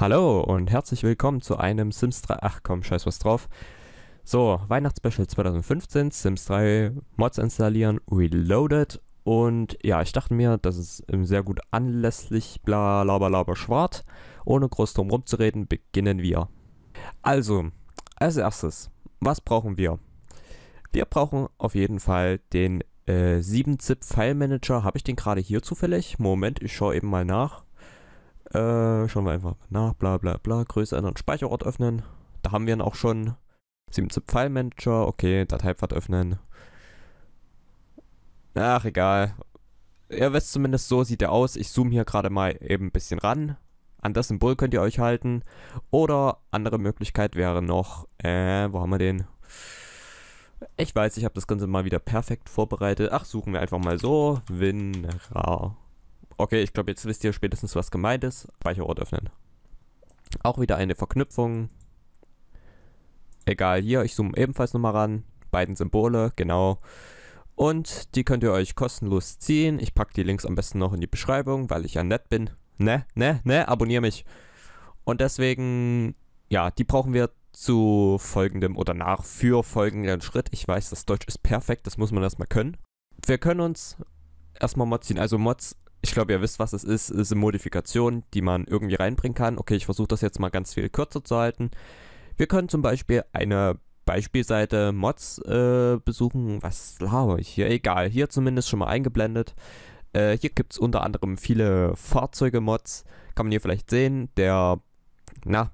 Hallo und herzlich willkommen zu einem Sims 3. Ach komm, scheiß was drauf. So, Weihnachtsspecial 2015, Sims 3 Mods installieren, Reloaded. Und ja, ich dachte mir, das ist sehr gut anlässlich, bla bla bla bla schwarz. Ohne groß drum rumzureden, beginnen wir. Also, als erstes, was brauchen wir? Wir brauchen auf jeden Fall den äh, 7-Zip File Manager. Habe ich den gerade hier zufällig? Moment, ich schaue eben mal nach. Äh, schauen wir einfach nach, bla bla bla, Größe ändern, Speicherort öffnen. Da haben wir ihn auch schon. 7-Zip File Manager, okay, Dateipfad öffnen. Ach, egal. Ihr wisst zumindest, so sieht er aus. Ich zoome hier gerade mal eben ein bisschen ran. An das Symbol könnt ihr euch halten. Oder andere Möglichkeit wäre noch, äh, wo haben wir den? Ich weiß, ich habe das Ganze mal wieder perfekt vorbereitet. Ach, suchen wir einfach mal so. WinRAR. Okay, ich glaube, jetzt wisst ihr spätestens, was gemeint ist. Speicherort öffnen. Auch wieder eine Verknüpfung. Egal, hier, ich zoome ebenfalls nochmal ran. Beiden Symbole, genau. Und die könnt ihr euch kostenlos ziehen. Ich packe die Links am besten noch in die Beschreibung, weil ich ja nett bin. Ne, ne, ne, abonniere mich. Und deswegen, ja, die brauchen wir zu folgendem oder nach für folgenden Schritt. Ich weiß, das Deutsch ist perfekt, das muss man erstmal können. Wir können uns erstmal Mods ziehen. Also Mods ich glaube, ihr wisst, was es ist. Es ist eine Modifikation, die man irgendwie reinbringen kann. Okay, ich versuche das jetzt mal ganz viel kürzer zu halten. Wir können zum Beispiel eine Beispielseite Mods äh, besuchen. Was laber ich hier? Egal, hier zumindest schon mal eingeblendet. Äh, hier gibt es unter anderem viele Fahrzeuge-Mods. Kann man hier vielleicht sehen. Der, na,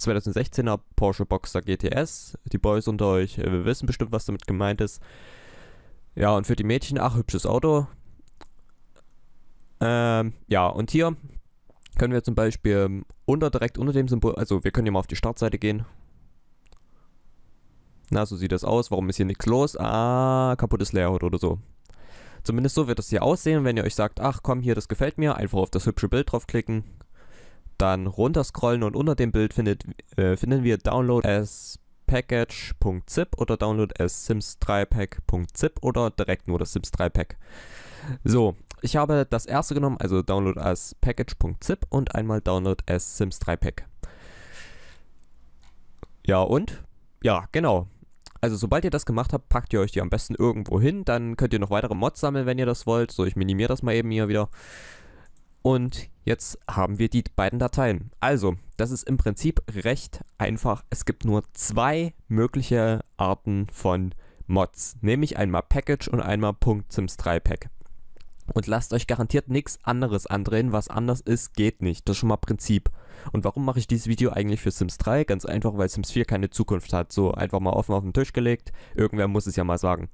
2016er Porsche Boxer GTS. Die Boys unter euch äh, wissen bestimmt, was damit gemeint ist. Ja, und für die Mädchen, ach, hübsches Auto. Ähm, ja, und hier können wir zum Beispiel unter, direkt unter dem Symbol, also wir können hier mal auf die Startseite gehen. Na, so sieht das aus. Warum ist hier nichts los? Ah, kaputtes Layout oder so. Zumindest so wird das hier aussehen. Wenn ihr euch sagt, ach komm, hier, das gefällt mir, einfach auf das hübsche Bild draufklicken. Dann runterscrollen und unter dem Bild findet, äh, finden wir Download as Package.zip oder Download as Sims 3 Pack.zip oder direkt nur das Sims 3 Pack. So, ich habe das erste genommen, also Download as Package.zip und einmal Download as Sims 3 Pack. Ja, und? Ja, genau. Also sobald ihr das gemacht habt, packt ihr euch die am besten irgendwo hin. Dann könnt ihr noch weitere Mods sammeln, wenn ihr das wollt. So, ich minimiere das mal eben hier wieder. Und jetzt haben wir die beiden Dateien. Also, das ist im Prinzip recht einfach. Es gibt nur zwei mögliche Arten von Mods. Nämlich einmal Package und einmal .sims3pack und lasst euch garantiert nichts anderes andrehen, was anders ist, geht nicht. Das ist schon mal Prinzip. Und warum mache ich dieses Video eigentlich für Sims 3? Ganz einfach, weil Sims 4 keine Zukunft hat. So, einfach mal offen auf den Tisch gelegt. Irgendwer muss es ja mal sagen.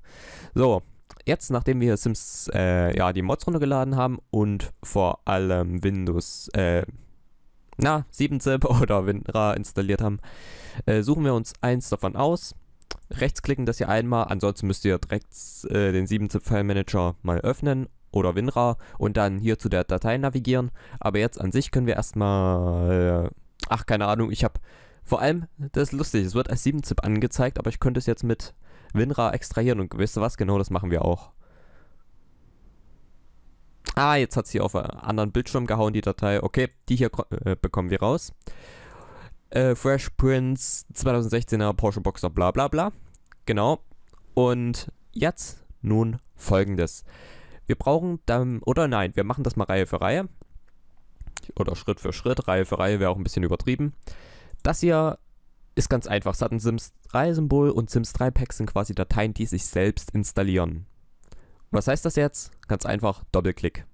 So, jetzt, nachdem wir Sims, äh, ja, die Mods runtergeladen haben und vor allem Windows, äh, na, 7-Zip oder WinRAR installiert haben, äh, suchen wir uns eins davon aus rechtsklicken das hier einmal, ansonsten müsst ihr direkt äh, den 7-Zip-File-Manager mal öffnen oder WinRAR und dann hier zu der Datei navigieren. Aber jetzt an sich können wir erstmal, äh, ach keine Ahnung, ich habe vor allem, das ist lustig, es wird als 7-Zip angezeigt, aber ich könnte es jetzt mit WinRAR extrahieren und wisst ihr was, genau das machen wir auch. Ah, jetzt hat sie auf einen anderen Bildschirm gehauen, die Datei. Okay, die hier äh, bekommen wir raus. Äh, Fresh Prince 2016er Porsche Boxer, bla bla bla. Genau. Und jetzt nun folgendes. Wir brauchen dann, oder nein, wir machen das mal Reihe für Reihe. Oder Schritt für Schritt, Reihe für Reihe wäre auch ein bisschen übertrieben. Das hier ist ganz einfach. Es hat ein Sims 3-Symbol und Sims 3-Packs sind quasi Dateien, die sich selbst installieren. Und Was heißt das jetzt? Ganz einfach, Doppelklick.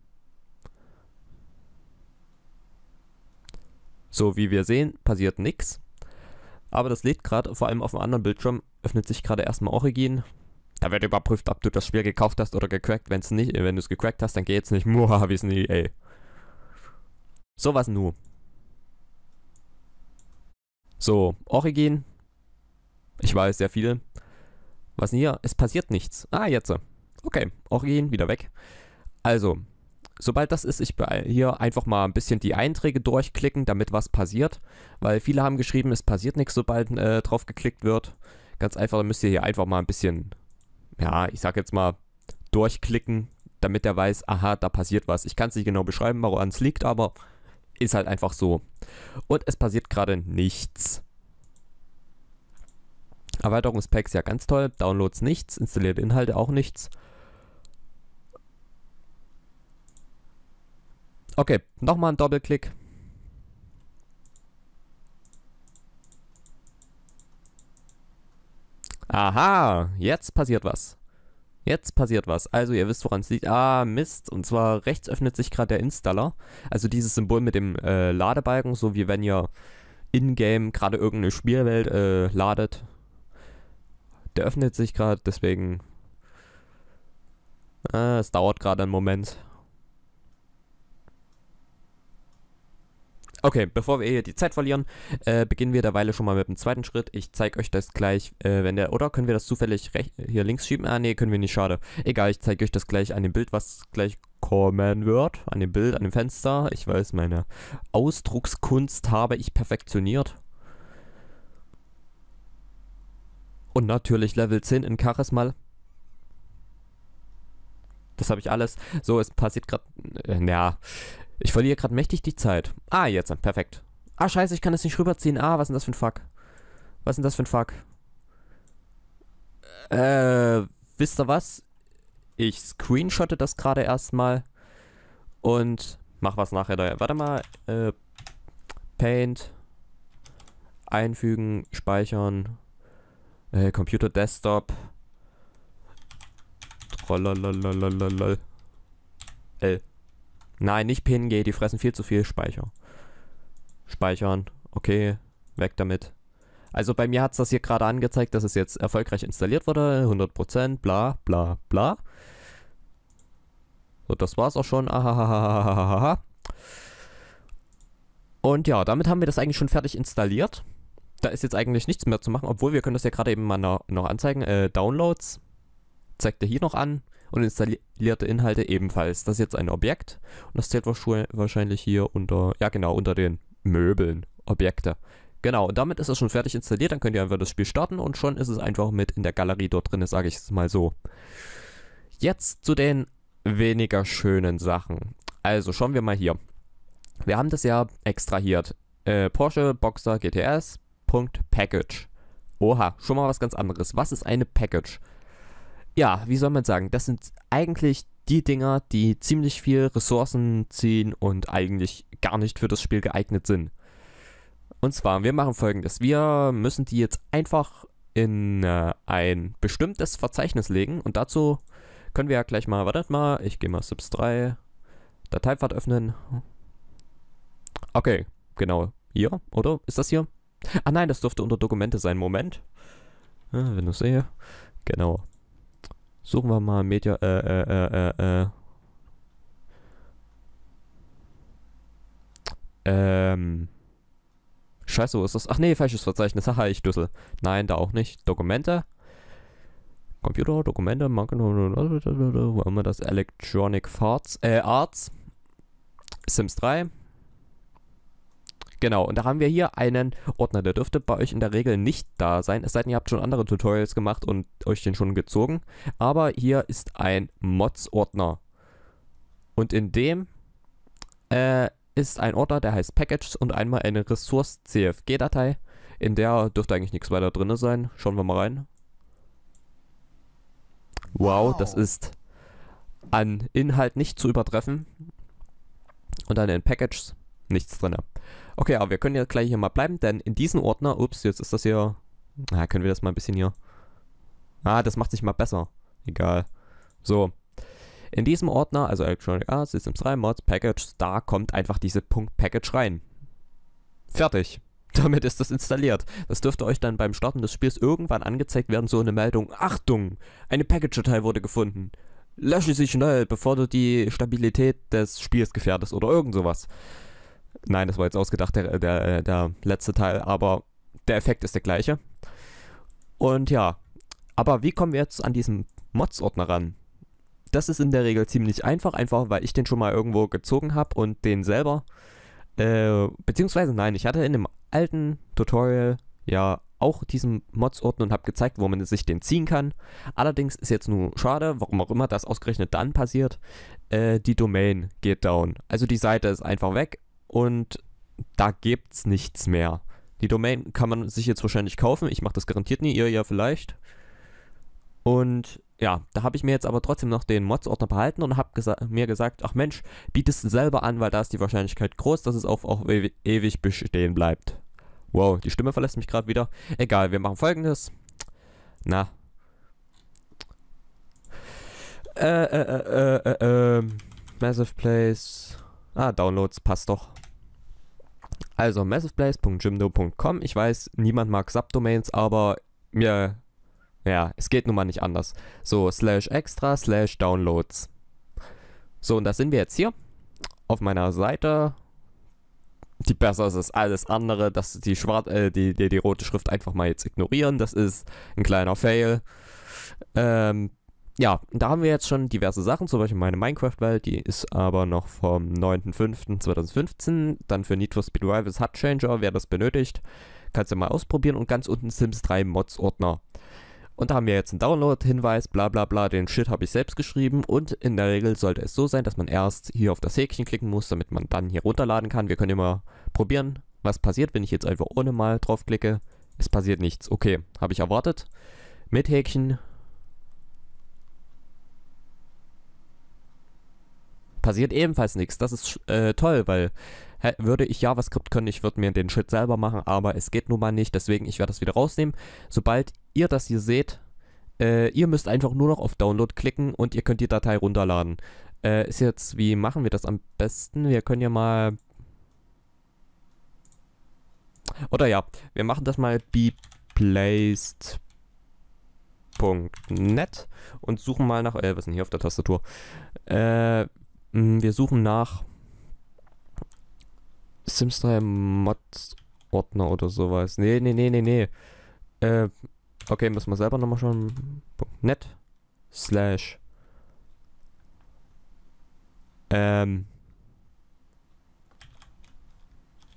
So, wie wir sehen, passiert nichts. Aber das lädt gerade, vor allem auf dem anderen Bildschirm, öffnet sich gerade erstmal Origin. Da wird überprüft, ob du das Spiel gekauft hast oder gecrackt. Wenn's nicht, äh, wenn du es gecrackt hast, dann geht's nicht. Muah, wie es nie, ey. Sowas nur. So, Origin. Ich weiß sehr viel. Was denn hier? Es passiert nichts. Ah, jetzt. Okay, Origin wieder weg. Also, sobald das ist, ich hier einfach mal ein bisschen die Einträge durchklicken, damit was passiert. Weil viele haben geschrieben, es passiert nichts, sobald äh, drauf geklickt wird. Ganz einfach, dann müsst ihr hier einfach mal ein bisschen ja, ich sag jetzt mal, durchklicken, damit er weiß, aha, da passiert was. Ich kann es nicht genau beschreiben, woran es liegt, aber ist halt einfach so. Und es passiert gerade nichts. Erweiterungspacks ja ganz toll, Downloads nichts, installierte Inhalte auch nichts. Okay, nochmal ein Doppelklick. Aha, jetzt passiert was. Jetzt passiert was. Also ihr wisst, woran es liegt. Ah, Mist. Und zwar rechts öffnet sich gerade der Installer. Also dieses Symbol mit dem äh, Ladebalken, so wie wenn ihr in-game gerade irgendeine Spielwelt äh, ladet. Der öffnet sich gerade, deswegen... Äh, es dauert gerade einen Moment. Okay, bevor wir hier die Zeit verlieren, äh, beginnen wir derweil schon mal mit dem zweiten Schritt. Ich zeige euch das gleich, äh, wenn der, oder können wir das zufällig hier links schieben? Ah, nee, können wir nicht, schade. Egal, ich zeige euch das gleich an dem Bild, was gleich kommen wird. An dem Bild, an dem Fenster. Ich weiß, meine Ausdruckskunst habe ich perfektioniert. Und natürlich Level 10 in Charisma. Das habe ich alles. So, es passiert gerade. Äh, na, ich verliere gerade mächtig die Zeit. Ah, jetzt. Perfekt. Ah, scheiße, ich kann das nicht rüberziehen. Ah, was ist denn das für ein Fuck? Was ist denn das für ein Fuck? Äh, wisst ihr was? Ich screenshotte das gerade erstmal und mach was nachher da. Warte mal. Äh, Paint. Einfügen, speichern. Äh, Computer Desktop. Trollalalalal. L. Nein, nicht PNG, die fressen viel zu viel Speicher. Speichern, okay, weg damit. Also bei mir hat es das hier gerade angezeigt, dass es jetzt erfolgreich installiert wurde, 100%, bla bla bla. So, das war's auch schon, ahahahahaha. Und ja, damit haben wir das eigentlich schon fertig installiert. Da ist jetzt eigentlich nichts mehr zu machen, obwohl wir können das ja gerade eben mal noch anzeigen. Äh, Downloads zeigt er hier noch an und installierte Inhalte ebenfalls. Das ist jetzt ein Objekt und das zählt wahrscheinlich hier unter, ja genau, unter den Möbeln, Objekte. Genau, und damit ist es schon fertig installiert, dann könnt ihr einfach das Spiel starten und schon ist es einfach mit in der Galerie dort drin, sage ich es mal so. Jetzt zu den weniger schönen Sachen. Also schauen wir mal hier. Wir haben das ja extrahiert. Äh, Porsche Boxer GTS.package. Oha, schon mal was ganz anderes. Was ist eine Package? ja, wie soll man sagen, das sind eigentlich die Dinger, die ziemlich viel Ressourcen ziehen und eigentlich gar nicht für das Spiel geeignet sind. Und zwar, wir machen folgendes. Wir müssen die jetzt einfach in äh, ein bestimmtes Verzeichnis legen und dazu können wir ja gleich mal, wartet mal, ich gehe mal Sips 3, Dateipfad öffnen. Okay, genau. Hier, oder? Ist das hier? Ah nein, das dürfte unter Dokumente sein. Moment. Ja, ah, wenn du sehe. Genau. Suchen wir mal Media. Äh, äh, äh, äh, äh. Ähm. Scheiße, wo ist das? Ach nee, falsches Verzeichnis. Haha, ich Düssel. Nein, da auch nicht. Dokumente. Computer, Dokumente, Manken. wo haben wir das? Electronic Farts, äh, Arts. Sims 3. Genau, und da haben wir hier einen Ordner, der dürfte bei euch in der Regel nicht da sein, es sei denn, ihr habt schon andere Tutorials gemacht und euch den schon gezogen. Aber hier ist ein Mods-Ordner. Und in dem äh, ist ein Ordner, der heißt Packages und einmal eine Ressource-CFG-Datei. In der dürfte eigentlich nichts weiter drin sein. Schauen wir mal rein. Wow, das ist an Inhalt nicht zu übertreffen. Und an den Packages nichts drin. Okay, aber wir können ja gleich hier mal bleiben, denn in diesem Ordner, ups, jetzt ist das hier, na, können wir das mal ein bisschen hier, ah, das macht sich mal besser, egal. So, in diesem Ordner, also Electronic Arts, Systems 3, Mods, Package, da kommt einfach diese Punkt Package rein. Fertig. Damit ist das installiert. Das dürfte euch dann beim Starten des Spiels irgendwann angezeigt werden, so eine Meldung. Achtung! Eine Package-Datei wurde gefunden. Lösche sie schnell, bevor du die Stabilität des Spiels gefährdest oder irgend sowas. Nein, das war jetzt ausgedacht, der, der, äh, der letzte Teil, aber der Effekt ist der gleiche. Und ja, aber wie kommen wir jetzt an diesen Mods-Ordner ran? Das ist in der Regel ziemlich einfach, einfach weil ich den schon mal irgendwo gezogen habe und den selber. Äh, beziehungsweise nein, ich hatte in dem alten Tutorial ja auch diesen Mods-Ordner und habe gezeigt, wo man sich den ziehen kann. Allerdings ist jetzt nur schade, warum auch immer das ausgerechnet dann passiert, äh, die Domain geht down. Also die Seite ist einfach weg und da gibt's nichts mehr. Die Domain kann man sich jetzt wahrscheinlich kaufen. Ich mache das garantiert nie, ihr ja vielleicht. Und ja, da habe ich mir jetzt aber trotzdem noch den Mods-Ordner behalten und habe gesa mir gesagt, ach Mensch, bietest du selber an, weil da ist die Wahrscheinlichkeit groß, dass es auch, auch ewig bestehen bleibt. Wow, die Stimme verlässt mich gerade wieder. Egal, wir machen folgendes. Na. Äh, äh, äh, äh, äh, Massive Place. Ah, Downloads, passt doch. Also massiveblaze.jimdo.com. Ich weiß, niemand mag Subdomains, aber mir, ja, es geht nun mal nicht anders. So, slash extra, slash downloads. So, und da sind wir jetzt hier auf meiner Seite. Die besser ist es alles andere, dass die, schwarz, äh, die, die, die rote Schrift einfach mal jetzt ignorieren. Das ist ein kleiner Fail. Ähm, ja, da haben wir jetzt schon diverse Sachen, zum Beispiel meine Minecraft-Welt, die ist aber noch vom 9.05.2015. Dann für Need for Speed Rivals Hut Changer, wer das benötigt, kannst du mal ausprobieren. Und ganz unten Sims 3 Mods-Ordner. Und da haben wir jetzt einen Download-Hinweis, bla bla bla, den Shit habe ich selbst geschrieben. Und in der Regel sollte es so sein, dass man erst hier auf das Häkchen klicken muss, damit man dann hier runterladen kann. Wir können immer probieren, was passiert, wenn ich jetzt einfach ohne mal draufklicke. Es passiert nichts. Okay, habe ich erwartet. Mit Häkchen passiert ebenfalls nichts. Das ist äh, toll, weil hä, würde ich JavaScript können, ich würde mir den Shit selber machen, aber es geht nun mal nicht. Deswegen, ich werde das wieder rausnehmen. Sobald ihr das hier seht, äh, ihr müsst einfach nur noch auf Download klicken und ihr könnt die Datei runterladen. Äh, ist jetzt, wie machen wir das am besten? Wir können ja mal... Oder ja, wir machen das mal beplaced.net und suchen mal nach, äh, was ist denn hier auf der Tastatur? Äh, Mm, wir suchen nach Sims 3 Mod-Ordner oder sowas. Nee, nee, nee, nee, nee. Äh, okay, müssen wir selber nochmal schauen. Net slash ähm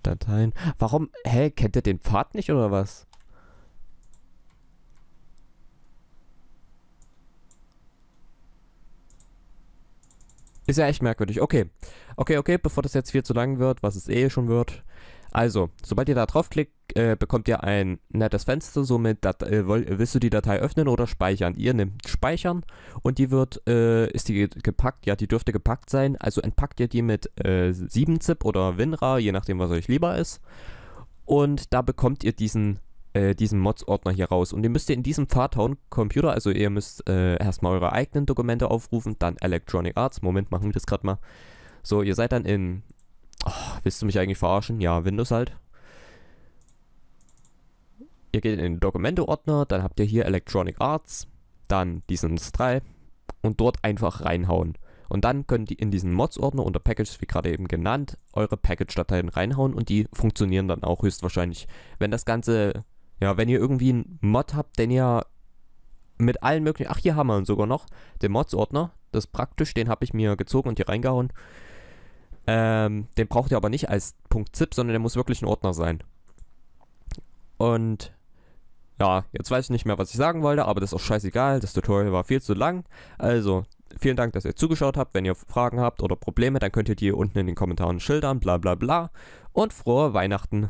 Dateien. Warum? Hä, kennt ihr den Pfad nicht oder was? Ist ja echt merkwürdig. Okay. Okay, okay, bevor das jetzt viel zu lang wird, was es eh schon wird. Also, sobald ihr da draufklickt, äh, bekommt ihr ein nettes Fenster, somit Dat äh, willst du die Datei öffnen oder speichern. Ihr nehmt speichern und die wird, äh, ist die gepackt, ja, die dürfte gepackt sein. Also entpackt ihr die mit 7-Zip äh, oder WinRAR, je nachdem, was euch lieber ist. Und da bekommt ihr diesen äh, diesen Mods-Ordner hier raus. Und ihr müsst ihr in diesem Pfad hauen, computer also ihr müsst äh, erstmal eure eigenen Dokumente aufrufen, dann Electronic Arts. Moment, machen wir das gerade mal. So, ihr seid dann in... Oh, willst du mich eigentlich verarschen? Ja, Windows halt. Ihr geht in den Dokumente-Ordner, dann habt ihr hier Electronic Arts, dann diesen 3 und dort einfach reinhauen. Und dann könnt ihr in diesen Mods-Ordner unter Packages, wie gerade eben genannt, eure Package-Dateien reinhauen und die funktionieren dann auch höchstwahrscheinlich. Wenn das Ganze ja, wenn ihr irgendwie einen Mod habt, den ihr mit allen möglichen. Ach, hier haben wir ihn sogar noch. Den Mods-Ordner. Das ist praktisch. Den habe ich mir gezogen und hier reingehauen. Ähm, den braucht ihr aber nicht als .zip, sondern der muss wirklich ein Ordner sein. Und ja, jetzt weiß ich nicht mehr, was ich sagen wollte, aber das ist auch scheißegal. Das Tutorial war viel zu lang. Also, vielen Dank, dass ihr zugeschaut habt. Wenn ihr Fragen habt oder Probleme, dann könnt ihr die unten in den Kommentaren schildern, bla bla bla. Und frohe Weihnachten.